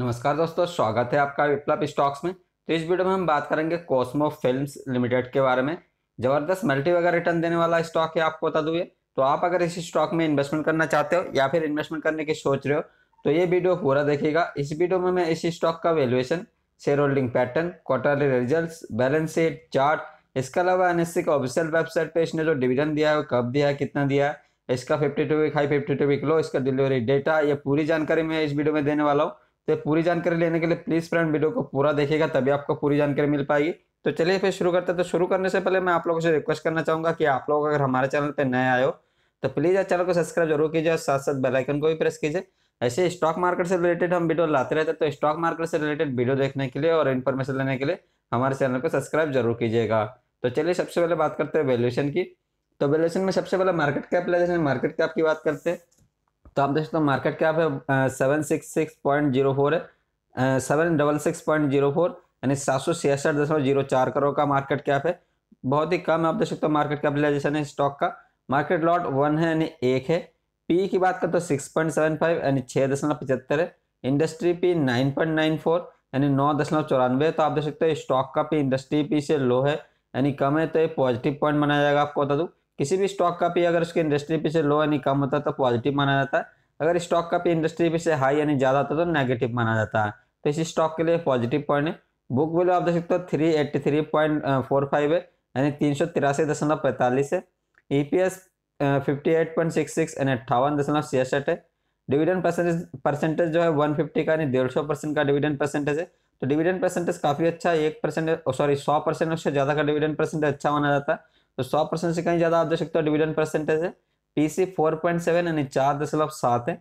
नमस्कार दोस्तों स्वागत है आपका विप्लव स्टॉक्स में तो इस वीडियो में हम बात करेंगे कॉस्मो फिल्म्स लिमिटेड के बारे में जबरदस्त मल्टी वगैरह रिटर्न देने वाला स्टॉक है आपको बता दूँ तो आप अगर इस स्टॉक में इन्वेस्टमेंट करना चाहते हो या फिर इन्वेस्टमेंट करने की सोच रहे हो तो ये वीडियो पूरा देखेगा इस वीडियो में मैं इस स्टॉक का valuation share holding pattern quarterly result balance sheet chart इसके अलावा एन का ऑफिशियल वेबसाइट पर इसने जो डिविडेंड दिया है कब दिया है कितना दिया है इसका fifty two week high fifty two week low इसका डिलीवरी डेटा ये पूरी जानकारी मैं इस वीडियो में देने वाला हूँ तो पूरी जानकारी लेने के लिए प्लीज़ फ्रेंड वीडियो को पूरा देखेगा तभी आपको पूरी जानकारी मिल पाएगी तो चलिए फिर शुरू करते हैं तो शुरू करने से पहले मैं आप लोगों से रिक्वेस्ट करना चाहूँगा कि आप लोग अगर हमारे चैनल पर नए आए हो तो प्लीज़ चैनल को सब्सक्राइब जरूर कीजिए और साथ साथ बेलाइकन को भी प्रेस कीजिए ऐसे स्टॉक मार्केट से रिलेटेड हम वीडियो लाते रहते हैं तो स्टॉक मार्केट से रिलेटेड वीडियो देखने के लिए और इन्फॉर्मेशन लेने के लिए हमारे चैनल को सब्सक्राइब जरूर कीजिएगा तो चलिए सबसे पहले बात करते हैं वैल्यूएशन की तो वैल्यूएशन में सबसे पहले मार्केट कैप मार्केट कैप की बात करते हैं तो आप देख सकते हो मार्केट कैप है seven six six point zero four है seven double six point zero four यानी सात सौ छियासठ दशमलव जीरो चार करोड़ का मार्केट कैप है बहुत ही कम आप देख सकते हो मार्केट कैपिटलाइजेशन है स्टॉक का मार्केट लॉट वन है यानी एक है पी की बात करते तो सिक्स पॉइंट सेवन फाइव यानी छः दशमलव पचहत्तर है industry P nine point nine four यानी नौ दशमलव चौरानवे तो आप देख सकते हो स्टॉक का पी इंडस्ट्री पी से लो है यानी कम है तो ये पॉजिटिव पॉइंट माना जाएगा आपको बता दूँ किसी भी स्टॉक का पे अगर उसके इंडस्ट्री पे से लो यानी कम होता है तो पॉजिटिव माना जाता है अगर स्टॉक का पे इंडस्ट्री पे से हाई यानी ज़्यादा होता है तो नेगेटिव माना जाता है तो इसी स्टॉक के लिए पॉजिटिव पॉइंट है बुक वैल्यू आप देख सकते हो three eighty three point four five है यानी तीन सौ तिरासी दशमलव पैंतालीस है E P S fifty eight point six six यानी अट्ठावन दशमलव छियासठ है डिविडेंड परसेंटेज परसेंटेज जो है वन फिफ्टी का यानी डेढ़ सौ परसेंट का डिविडेंड परसेंटेज है तो डिविडेंड परसेंटेज काफ़ी अच्छा है एक परसेंट सॉरी सौ परसेंट उससे ज़्यादा का डिविडेंड परसेंटेज अच्छा माना जाता है तो सौ परसेंट से कहीं ज्यादा आप देख सकते हो डिविडेंड परसेंटेज है पीसी फोर पॉइंट सेवन यानी चार दशमलव सात है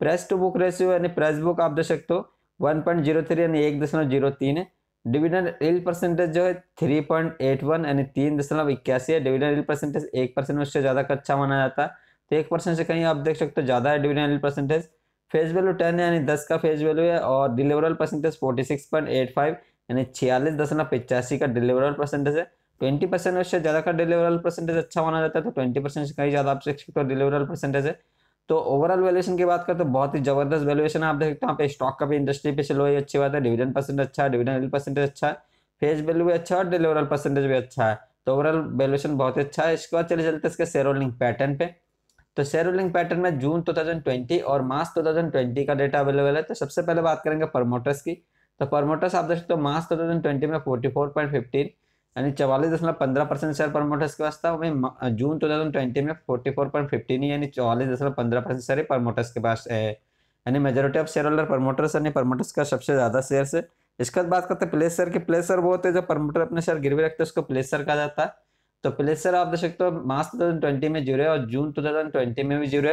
प्रेस टू बुक रेशियो यानी प्रेस बुक आप देख सकते हो वन पॉइंट जीरो थ्री यानी एक दशमलव जीरो तीन है डिविडेंड रिल परसेंटेज जो है थ्री पॉइंट एट वन यानी तीन दशमलव इक्यासी है डिविडेंड रिल परसेंटेज एक परसेंट उससे ज़्यादा अच्छा माना जाता है तो एक परसेंट से कहीं आप देख सकते हो ज़्यादा है dividend yield percentage face value ten है यानी दस का फेज वैल्यू है और delivery percentage forty six point eight five यानी छियालीस दशमलव पिचासी का डिलीवरल परसेंटेज है ट्वेंटी परसेंट उससे ज़्यादा का डिलीवरल परसेंटेज अच्छा माना जाता है तो ट्वेंटी परसेंट से कहीं ज़्यादा आपसे एक्सपेक्ट और डिलीवरल परसेंटेज है तो ओवरऑल वैल्यूएशन की बात करें तो बहुत ही जबरदस्त वैल्यूएशन है आप देख सकते हैं यहाँ पे स्टॉक का भी इंडस्ट्री पे चलो ये अच्छी बात है डिविडेंड परसेंटेज अच्छा है डिविडेंड परसेंटेज अच्छा है फेस वैल्यू भी अच्छा है और डिलीवरल परसेंटेज भी अच्छा है तो ओवरऑल वैल्यूएशन बहुत ही अच्छा है इसके बाद चले चलते इसके शेयर होल्डिंग पैटर्न पे तो शेयर होल्डिंग पैटर्न में जून ट्वेंटी और मार्च ट्वेंटी का डेटा अवेलेबल है तो सबसे पहले बात करेंगे प्रमोटर्स की तो प्रमोटर्स आप देख सकते हो मार्च ट्वेंटी में 44.15 यानी चवालीस दशमलव पंद्रह परसेंट शेयर प्रमोटर्स के पास था वही जून टू थाउजेंड ट्वेंटी में फोर्टी फोर पॉइंट फिफ्टीन यानी चौवालीस दशमलव पंद्रह परसेंट शेयर प्रमोटर्स के पास है यानी majority of share holder promoters यानी प्रमोटर्स का सबसे ज़्यादा शेयर है इसके बाद बात करते हैं प्लेस शेयर की प्लेस शेयर वो होते हैं जो प्रमोटर अपने शेयर गिरवी रखते हैं उसको प्लेस शेयर कहा जाता है तो प्लेस शेयर आप देख सकते हो मार्च टू थाउजेंड ट्वेंटी में जुड़े और जून टू थाउजेंड ट्वेंटी में भी जुड़े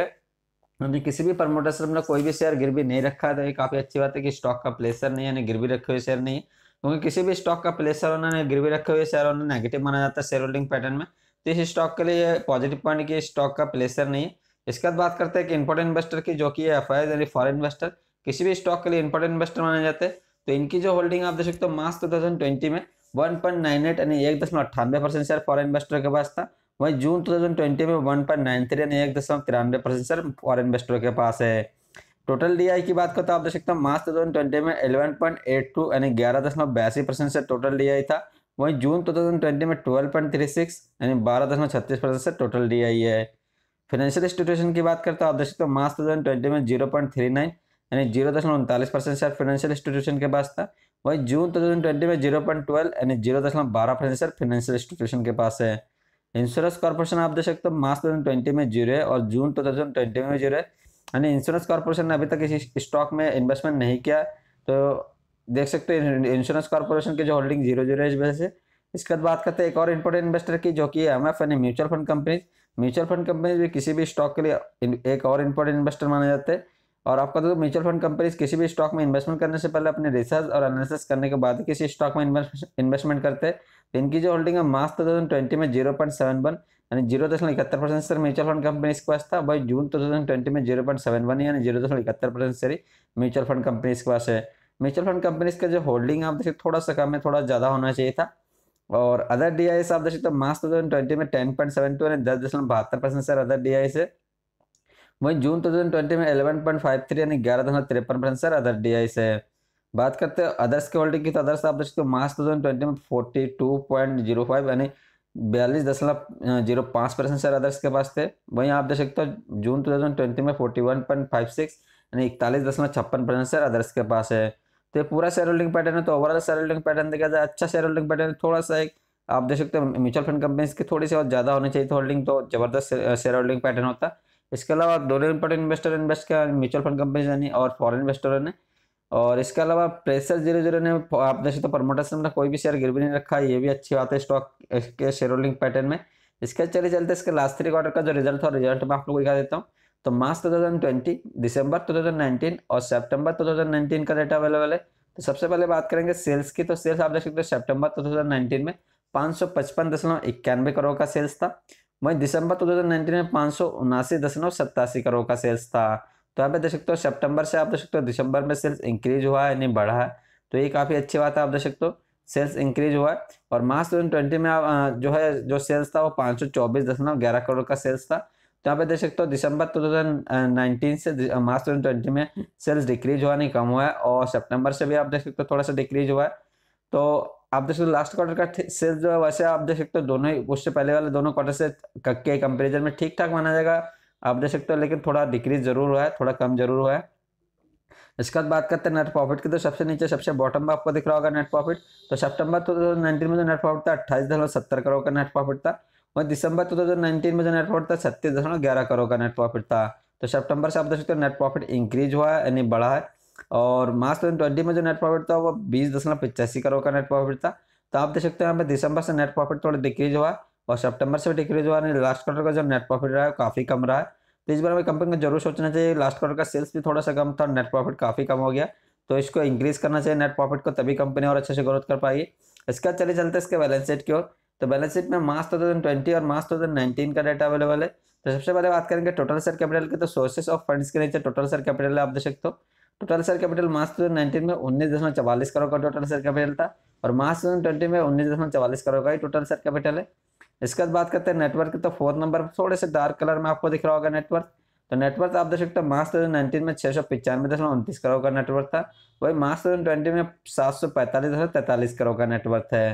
हमने किसी भी प्रमोटर से अपना कोई भी शेयर गिरवी नहीं रखा है तो ये काफ़ी अच्छी बात है कि स्टॉक का प्लेसर नहीं है यानी गिरवी रखे हुए शेयर नहीं है क्योंकि किसी भी स्टॉक का प्लेसर होना गिरवी रखे हुए शेयर होना नेगेटिव माना जाता है शेयर होल्डिंग पैटर्न में तो इस स्टॉक के लिए पॉजिटिव पॉइंट की स्टॉक का प्लेसर नहीं है इसके बाद बात करते हैं कि इंपॉर्टेंट इन्वेस्टर की जो कि है एफ यानी फॉरन इन्वेस्टर किसी भी स्टॉक के लिए इंपॉर्टेंट इन्वेस्टर माने जाते हैं तो इनकी जो होल्डिंग आप देख सकते हो मार्च टू में वन पॉइंट नाइन एट यानी एक दशमलव अट्ठानवे परसेंट शेयर फॉरन इन्वेस्टर के पास था वहीं जून ट्वेंटी में वन पॉइंट नाइन थ्री यानी एक दशमलव तिरानवे परसेंट शेयर फॉरन इन्वेस्टर के पास है टोटल डीआई की बात करते तो आप देख सकते हो मार्च टू थाउजेंड ट्वेंटी में इलेवन पॉइंट एट टू यानी ग्यारह दशमलव बयासी परसेंट से टोटल डीआई था वहीं जून टू थाउजेंड ट्वेंटी में ट्वेल्व पॉइंट थ्री सिक्स यानी बारह दशमलव छत्तीस परसेंट से टोटल डीआई है फाइनेंशियल इंस्टीट्यूशन की बात करते तो आप देख सकते हो मार्च टू थाउजेंड ट्वेंटी में जीरो पॉइंट थ्री नाइन यानी जीरो दशमलव उनतालीस परसेंट से फाइनेंशियल इंस्टीट्यूशन के पास था वही जून टू थाउजेंड ट्वेंटी में जीरो पॉइंट ट्वेल्व यानी जीरो दशमलव बारह परसेंट शेयर फाइनेंशियल इंस्टीट्यूशन के पास है इंश्योरेंस कॉर्पोरेशन आप देख सकते हो मार्च टू थाउजेंड ट्वेंटी में जीरो है और जून टू थाउजेंड ट्वेंटी में जीरो है यानी इंश्योरेंस कॉरपोरेशन ने अभी तक इस स्टॉक में इन्वेस्टमेंट नहीं किया तो देख सकते हो इंश्योरेंस कॉरपोरेशन की जो होल्डिंग जीरो जीरो इस वजह से इसके बाद बात करते हैं एक और इंपॉर्टेंट इन्वेस्टर की जो कि एम एफ यानी mutual fund companies mutual fund companies भी किसी भी स्टॉक के लिए एक और इंपॉर्टेंट इन्वेस्टर माने जाते हैं और आपका दोस्तों म्यूचुअल फंड कंपनीज किसी भी स्टॉक में इन्वेस्टमेंट करने से पहले अपने रिसर्च और एनालिसिस करने के बाद किसी स्टॉक में इन्वेस्टमेंट करते हैं तो इनकी जो होल्डिंग है मार्च टू थाउजेंड ट्वेंटी में जीरो पॉइंट सेवन वन यानी जीरो दशमलव इकहत्तर percent sir mutual fund company के पास था भाई जून टू थाउजेंड ट्वेंटी में जीरो पॉइंट सेवन वन यानी जीरो दशमलव इकहत्तर percent sir mutual fund company के पास है म्यूचुअल फंड कंपनीज का जो होल्डिंग आप देखिए थोड़ा सा कम है थोड़ा ज़्यादा होना चाहिए था और अदर डी आई एस आप देखिए तो मार्च टू थाउजेंड ट्वेंटी में टेन पॉइंट सेवन टू यानी दस दशमलव बहत्तर percent sir other D I S है वहीं जून टू थाउजेंड ट्वेंटी में एलेवन पॉइंट फाइव थ्री यानी ग्यारह दशमलव तिरपन percent sir other D I S है बात करते हैं अदर्स के होल्डिंग की तो अदर्स आप देखिए तो मार्च टू थाउजेंड ट्वेंटी में forty two point zero five यानी बयालीस दशमलव जीरो पाँच परसेंट शेयर अदर्स के पास थे वहीं आप देख सकते हो जून टू थाउजेंड ट्वेंटी में forty one point five six यानी इकतालीस दशमलव छप्पन परसेंट शेयर अदर्स के पास है तो ये पूरा शेयर होल्डिंग पैटर्न है तो ओवरऑल शेयर होल्डिंग पैटर्न देखा जाए अच्छा शेयर होल्डिंग पैटर्न थोड़ा सा एक आप देख सकते हो म्यूचुअल फंड कंपनीज की थोड़ी सी और ज़्यादा होनी चाहिए होल्डिंग तो जबरदस्त शेयर होल्डिंग पैटर्न होता है इसके अलावा दोनों इंपॉर्टेंट इन्वेस्टर इन्वेस्ट किया म्यूचुअल फंड कंपनीज यानी और फॉरन इन्वेस्टरों ने और इसके अलावा प्रेशर जीरो जीरो ने आपने तो प्रमोटर्स ने कोई भी शेयर गिरवी नहीं रखा ये भी अच्छी बात है स्टॉक के शेयर होल्डिंग पैटर्न में इसके चले चलते इसके लास्ट थ्री क्वार्टर का जो रिजल्ट था रिजल्ट मैं आप लोग को दिखा देता हूँ तो मार्च 2020, दिसंबर टू और सेप्टेम्बर टू का डेटा अवेलेबल है तो सबसे पहले बात करेंगे सेल्स की तो सेल्स आप देख सकते हो सेप्टेम्बर टू में पाँच सौ पचपन दशमलव इक्यानवे करोड़ का सेल्स था वहीं दिसंबर टू में पाँच सौ दशमलव सत्तासी करोड़ का सेल्स था तो यहाँ पे देख सकते हो सितंबर से आप देख सकते हो दिसंबर में सेल्स इंक्रीज हुआ है यानी बढ़ा है तो ये काफ़ी अच्छी बात है आप देख सकते हो सेल्स इंक्रीज हुआ है और मार्च दो में आप जो है जो सेल्स था वो पाँच करोड़ का सेल्स था तो यहाँ पे देख सकते हो दिसंबर टू से मार्च 2020 में सेल्स डिक्रीज हुआ नहीं कम हुआ है और सेप्टेम्बर से भी आप देख सकते हो थोड़ा सा डिक्रीज हुआ है तो आप देख सकते हो लास्ट क्वार्टर का सेल्स जो है वैसे आप देख सकते हो दोनों ही उससे पहले वाले दोनों क्वार्टर से के कंपेरिजन में ठीक ठाक माना जाएगा आप देख सकते हो लेकिन थोड़ा डिक्रीज जरूर हुआ है थोड़ा कम जरूर हुआ है इसके बाद बात करते हैं नेट प्रॉफिट की तो सबसे नीचे सबसे बॉटम में आपको दिख रहा होगा नेट प्रॉफिट तो सितंबर टू थाउजेंड नाइनटीन में जो नेट प्रॉफिट था अट्ठाईस दशमलव सत्तर करोड़ का नेट प्रॉफिट था और दिसंबर टू थाउजेंड नाइनटीन में जो नेट प्रॉफिट था छत्तीस दशमलव ग्यारह करोड़ का नेट प्रॉफिट था तो सितंबर से आप देख सकते हो नेट प्रॉफिट इंक्रीज हुआ है यानी बढ़ा है और मार्च टू ट्वेंटी में जो नेट प्रॉफिट था वो बीस दशमलव पिचासी करोड़ का नेट प्रॉफिट था तो आप देख सकते हो यहाँ पर दिसंबर से नेट प्रॉफिट थोड़ा डिक्रीज हुआ है और सेप्टेम्बर से डिक्रीज हुआ है लास्ट क्वार्टर का जो नेट प्रॉफिट रहा है काफ़ी कम रहा है तो इस बार में कंपनी को जरूर सोचना चाहिए लास्ट क्वार्टर का सेल्स भी थोड़ा सा कम था नेट प्रॉफिट काफ़ी कम हो गया तो इसको इंक्रीज करना चाहिए नेट प्रॉफिट को तभी कंपनी और अच्छे से ग्रोथ कर पाएगी इसका चले चलते इसके बैलेंस शीट की ओर तो बैलेंस शीट में मार्च टू ट्वेंटी और मार्च टू का डेटा अवेलेबल है तो सबसे पहले बात करेंगे टोटल सर कैपिटल की तो सोर्सेस ऑफ फंड्स के नीचे टोटल सर कैपिटल आप देख सकते हो total sir capital March two nineteen में उन्नीस दशमलव चवालीस करोड़ का टोटल सर कैपिटल था और मार्च टू ट्वेंटी में उन्नीस दशमलव चवालीस करोड़ का ही टोटल सर कैपिटल है इसके बाद बात करते हैं नेटवर्क तो फोर्थ नंबर थोड़े से डार्क कलर में आपको दिख रहा होगा नेटवर्क तो नेटवर्क आप देख सकते हो मार्च दो में छः सौ पचानवे दशमलव उनतीस करोड़ का नेटवर्क था वही मार्च दो में सात सौ पैंतालीस दशमलव तैंतालीस करोड़ का नेटवर्क है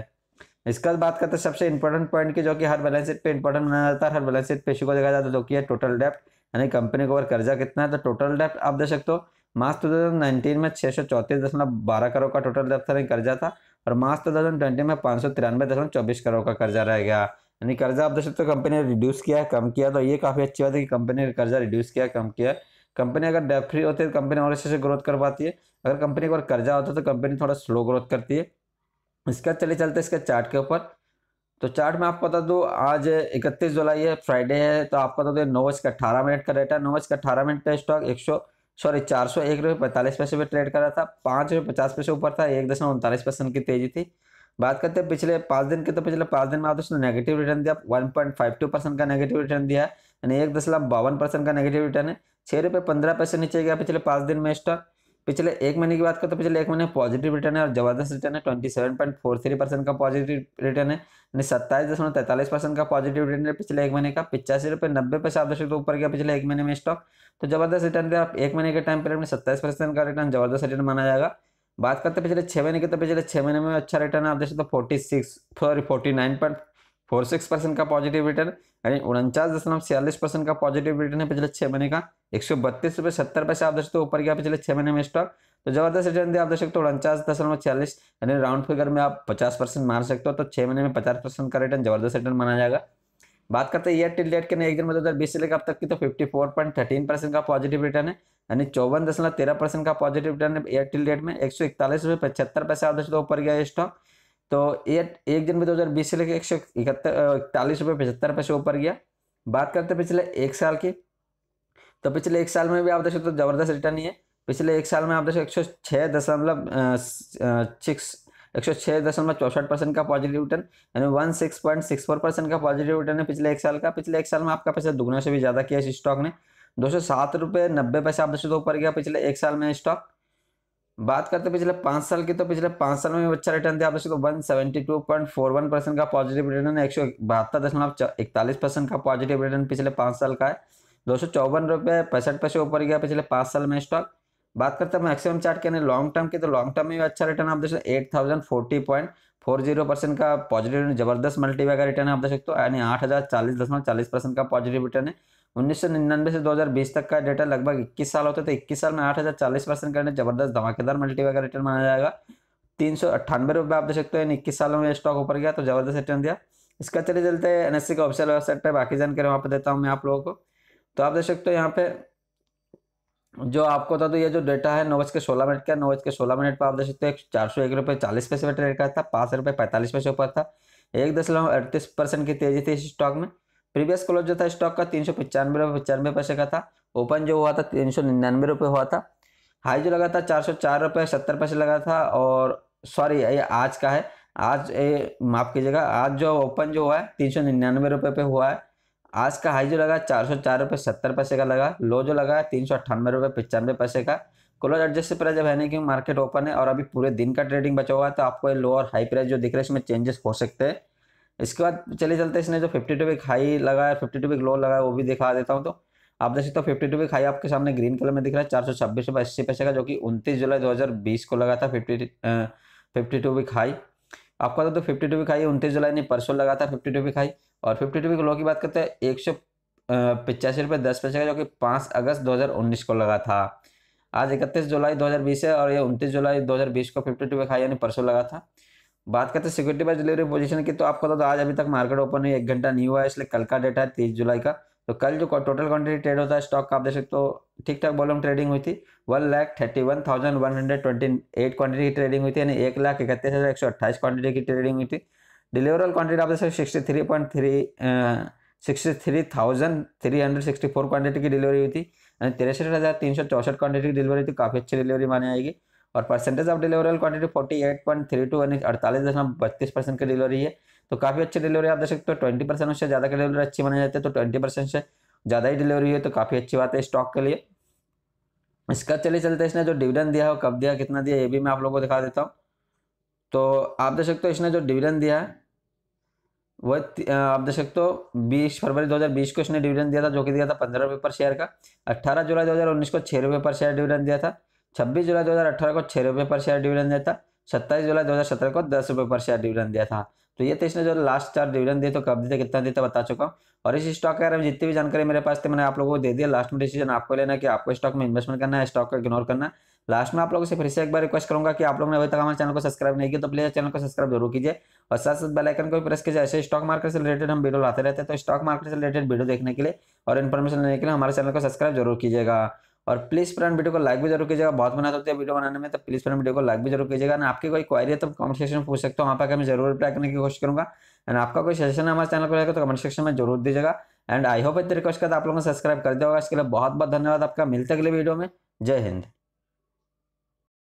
इसके बाद बात करते हैं सबसे इंपॉर्टेंट पॉइंट की जो कि हर बैलेंस शीट पे इंपॉर्टेंट माना जाता है हर बैलेंस शीट पे इशू को देखा जाता है जो कि है टोटल डेप्ट यानी कंपनी को अगर कर्जा कितना है तो टोटल डेप्ट आप देख सकते हो मार्च टू थाउजेंड नाइनटीन में छः सौ चौंतीस दशमलव बारह करोड़ का टोटल डेप्ट था कर्जा था और मार्च टू थाउजेंड ट्वेंटी में पाँच सौ तिरानवे दशमलव चौबीस करोड़ का कर्जा रह गया यानी कर्जा अब तो कंपनी ने रिड्यूस किया है कम किया तो ये काफ़ी अच्छी बात है कि कंपनी ने कर्जा रिड्यूस किया कम किया है कंपनी अगर डेट फ्री होती है तो कंपनी और अच्छे से ग्रोथ कर पाती है अगर कंपनी को कर्जा होता है तो कंपनी थोड़ा स्लो ग्रोथ करती है इसका चले चलते इसके चार्ट के ऊपर तो चार्ट में आपको बता दूँ आज इकतीस जुलाई है फ्राइडे है तो आपको बता दूँ नौ बज का अठारह मिनट का रेट है नौ बज का अठारह मिनट का स्टॉक एक सौ सॉरी चार सौ एक रुपये पैंतालीस पैसे पे ट्रेड कर रहा था पाँच रुपये पचास पैसे ऊपर था एक दशमलव उनतालीस परसेंट की तेजी थी बात करते हैं पिछले पाँच दिन के तो पिछले पाँच दिन में आप दोस्तों नेगेटिव रिटर्न दिया one point five two percent का नेगेटिव रिटर्न दिया है यानी एक दशमलव बावन परसेंट का नेगेटिव रिटर्न है छः रुपये पंद्रह पैसे नीचे गया पिछले पाँच दिन में स्टॉक पिछले एक महीने की बात करते तो पिछले एक महीने पॉजिटिव रिटर्न है और जबरदस्त रिटर्न है twenty seven point four three percent का पॉजिटिव रिटर्न है यानी सत्ताईस दशमलव परसेंट का पॉजिटिव रिटर्न है पिछले एक महीने का पिचासी रुपये नब्बे पैसे आप दशक ऊपर गया पिछले एक महीने में स्टॉक तो जबरदस्त रिटर्न दिया आप एक महीने के टाइम पीरियड में सत्ताईस परसेंट का रिटर्न जबरदस्त रिटर्न माना जाएगा बात करते हैं पिछले छः महीने की तो पिछले छः महीने में अच्छा रिटर्न है आप देख सकते forty six sorry forty nine point four six percent का पॉजिटिव रिटर्न यानी उनचास दशमलव छियालीस परसेंट का पॉजिटिव रिटर्न है पिछले छः महीने का एक सौ बत्तीस रुपये सत्तर पैसे आप देखते तो ऊपर गया पिछले छः महीने में स्टॉक तो जबरदस्त रिटर्न दिया आप देख सकते हो उनचास दशमलव छियालीस यानी राउंड फिगर में आप पचास परसेंट मार सकते हो तो छः महीने में पचास परसेंट का रिटर्न जबरदस्त रिटर्न माना जाएगा बात करते हैं ईयर टिल डेट के एक दिन में दो हज़ार बीस से लेकर अब तक की तो fifty four point thirteen percent का पॉजिटिव रिटर्न है यानी चौवन दशमलव तेरह परसेंट का पॉजिटिव रिटर्न एयरटेल डेट में एक सौ इकतालीस रुपये पचहत्तर पैसे आदर्श दशमलव ऊपर गया स्टॉक तो एयर एक जनवरी दो हज़ार बीस से लेकर एक सौ इकहत्तर इकतालीस रुपये पचहत्तर पैसे ऊपर गया बात करते हैं पिछले एक साल की तो पिछले एक साल में भी आप देखो तो जबरदस्त रिटर्न ही है पिछले एक साल में आप देखो एक सौ छः दशमलव सिक्स एक सौ छः दशमलव चौसठ परसेंट का पॉजिटिव रिटर्न यानी one six point six four percent का पॉजिटिव रिटर्न है पिछले एक साल का पिछले एक साल में आपका पैसा दुगना से भी ज़्यादा किया इस स्टॉक ने दो सौ सात रुपये नब्बे पैसे आप दोस्तों ऊपर गया पिछले एक साल में स्टॉक बात करते पिछले पाँच साल की तो पिछले पाँच साल में अच्छा रिटर्न दिया आप one seventy two point four one percent का पॉजिटिव रिटर्न है एक सौ बहत्तर दशमलव इकतालीस परसेंट का पॉजिटिव रिटर्न पिछले पाँच साल का है दो सौ चौवन रुपये पैंसठ पैसे ऊपर गया पिछले पाँच साल में स्टॉक बात करते हैं मैक्सिमम चार्ट के लॉन्ग टर्म की तो लॉन्ग टर्म में भी अच्छा रिटर्न आप देख सकते eight thousand forty point four zero percent का पॉजिटिव रिटर्न जबरदस्त मल्टीवे का रिटर्न आप देख सकते हो यानी आठ हज़ार चालीस दशमलव चालीस परसेंट का पॉजिटिव रिटर्न है उन्नीस सौ निन्यानवे से 2020 तक का डेटा लगभग 21 साल होता है तो 21 साल में 8040 परसेंट का जबरदस्त धमाकेदार मल्टीवे का रिटर्न माना जाएगा तीन सौ अट्ठानवे रुपये आप देख सकते हो इक्कीस सालों में स्टॉक ऊपर गया तो जबरदस्त रिटर्न दिया इसका चले चलते हैं एन का ऑफिशियल वेबसाइट पर बाकी जानकारी वहाँ पर देता हूँ मैं आप लोगों को तो आप देख सकते हो यहाँ पे जो आपको था तो ये जो डेटा है नौ बज के सोलह मिनट का नौ बज के सोलह मिनट पर आप देख सकते हो चार सौ एक रुपये चालीस पैसे पर ट्रेड करता था पाँच रुपये पैंतालीस पैसे ऊपर था एक दशमलव अड़तीस परसेंट की तेजी थी इस स्टॉक में प्रीवियस क्लोज जो था स्टॉक का तीन सौ पचानवे रुपये पचानवे पैसे का था ओपन जो हुआ था तीन सौ निन्यानवे रुपये हुआ था हाई जो लगा था चार सौ चार रुपये सत्तर पैसे लगा था और सॉरी ये आज का है आज ये माफ़ कीजिएगा आज जो ओपन जो हुआ है तीन सौ निन्यानवे रुपये पे हुआ है आज का हाई जो लगा चार सौ चार रुपये सत्तर पैसे का लगा लो जो लगा है तीन सौ अट्ठानवे रुपये पचानवे पैसे का क्लोज एडजस्ट प्राइस जब है नहीं क्योंकि मार्केट ओपन है और अभी पूरे दिन का ट्रेडिंग बचा हुआ है तो आपको ये लो और हाई प्राइस जो दिख रहा है इसमें चेंजेस हो सकते हैं इसके बाद चले चलते इसने जो फिफ्टी टू बिक हाई लगाया फिफ्टी टू लो लगाया वो भी दिखा देता हूँ तो आप देख सकते हो फिफ्टी टू हाई आपके सामने ग्रीन कलर में दिख रहा है चार सौ छब्बीस रुपये अस्सी पैसे का जो कि उनतीस जुलाई दो हज़ार बीस को लगा था fifty fifty two week high आपको तो फिफ्टी टू हाई उनतीस जुलाई नहीं परसों लगा था फिफ्टी टू बिक हाई और फिफ्टी टू बिक लो की बात करते हैं एक सौ पिचासी रुपये दस पैसे का जो कि पाँच अगस्त दो हज़ार उन्नीस को लगा था आज इकतीस जुलाई दो हज़ार बीस है और ये उनतीस जुलाई दो हज़ार बीस को फिफ्टी टू बिक हाई यानी परसों लगा था बात करते हैं सिक्योरिटी बाइज डिलीवरी पोजीशन की तो आपको बता दो आज अभी तक मार्केट ओपन हुई एक घंटा नहीं हुआ है इसलिए कल का डेट है तीस जुलाई का तो कल जो टोटल क्वांटिटी ट्रेड होता है स्टॉक का आप देख सकते हो ठीक ठाक वॉल्यूम ट्रेडिंग हुई थी one lakh thirty one thousand one hundred twenty eight quantity की ट्रेडिंग हुई थी यानी एक लाख इकतीस हज़ार एक सौ अट्ठाईस क्वांटिटी की ट्रेडिंग हुई थी डिलीवरल क्वांटिटी आप देख सकते sixty three point three sixty three thousand three hundred sixty four quantity की डिलीवरी हुई थी यानी तिरसठ हज़ार तीन सौ चौसठ क्वांटिटी की डिलीवरी थी काफ़ी अच्छी डिलीवरी मानी आएगी और percentage of delivery quantity forty eight point three two यानी अड़तालीस दशमलव बत्तीस परसेंट की डिलीवरी है तो काफ़ी अच्छी डिलीवरी आप देख सकते हो ट्वेंटी परसेंट से ज़्यादा की डिलीवरी अच्छी मानी जाती है तो ट्वेंटी परसेंट से ज़्यादा ही डिलीवरी है तो काफ़ी अच्छी बात है स्टॉक के लिए इसका चले चलते इसने जो डिविडेंड दिया है कब दिया कितना दिया ये भी मैं आप लोगों को दिखा देता हूँ तो आप देख सकते हो इसने जो डिविडेंड दिया है वह आप देख सकते हो बीस फरवरी 2020 को इसने डिविडेंड दिया था जो कि दिया था पंद्रह रुपये पर शेयर का 18 जुलाई 2019 को छः रुपये पर शेयर डिविडेंड दिया था छब्बीस जुलाई 2018 को छः रुपये पर शेयर डिविडेंड दिया था सत्ताईस जुलाई 2017 को दस रुपये पर शेयर डिविडेंड दिया था तो ये तो इसने जो लास्ट चार डिविडेंड दिए तो कब दिए कितना दिए था बता चुका हूँ और इस स्टॉक के बारे में जितनी भी जानकारी मेरे पास थी मैंने आप लोगों को दे दिया लास्ट में डिसीजन आपको लेना कि आपको स्टॉक में इन्वेस्टमेंट करना है स्टॉक को इग्नोर करना लास्ट में आप लोगों से फिर से एक बार रिक्वेस्ट करूंगा कि आप लोगों ने अभी तक हमारे चैनल को सब्सक्राइब नहीं किया तो प्लीज चैनल को सब्सक्राइब जरूर कीजिए और साथ साथ बेल आइकन को प्रेस कीजिए ऐसे स्टॉक मार्केट से रिलेटेड हम वीडियो लाते रहते हैं तो स्टॉक मार्केट से रिलेटेड वीडियो देखने के लिए और इन्फॉर्मेशन लेने के लिए हमारे चैनल को सब्सक्राइब जरूर कीजिएगा और प्लीज फ्रेंड वीडियो को लाइक भी जरूर कीजिएगा बहुत मना करते तो है वीडियो बनाने में तो प्लीज फ्रेंड वीडियो को लाइक भी जरूर कीजिएगा ना आपकी कोई क्वारी है तो कमेंट सेक्शन में पूछ सकते हो वहाँ पर मैं जरूर रिप्लाई करने की कोशिश करूँगा एंड आपका कोई सजेशन हमारे चैनल पर रहेगा तो कमेंट सेक्शन में जरूर दीजिएगा एंड आई होप इतनी रिक्वेस्ट करता आप लोगों को सब्सक्राइब कर दिया होगा इसके लिए बहुत बहुत धन्यवाद आपका मिलते अगले वीडियो में जय हिंद